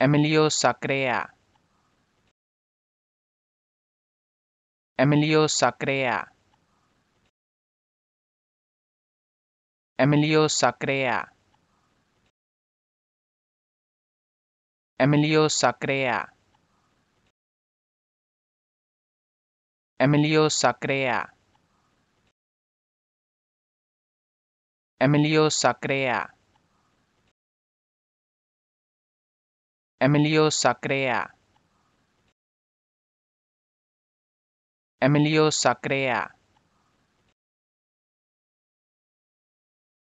Emilio Sacrea. Emilio Sacrea. Emilio Sacrea. Emilio Sacrea. Emilio Sacrea. Emilio Sacrea. Emilio Sacrea. Emilio Sacrea.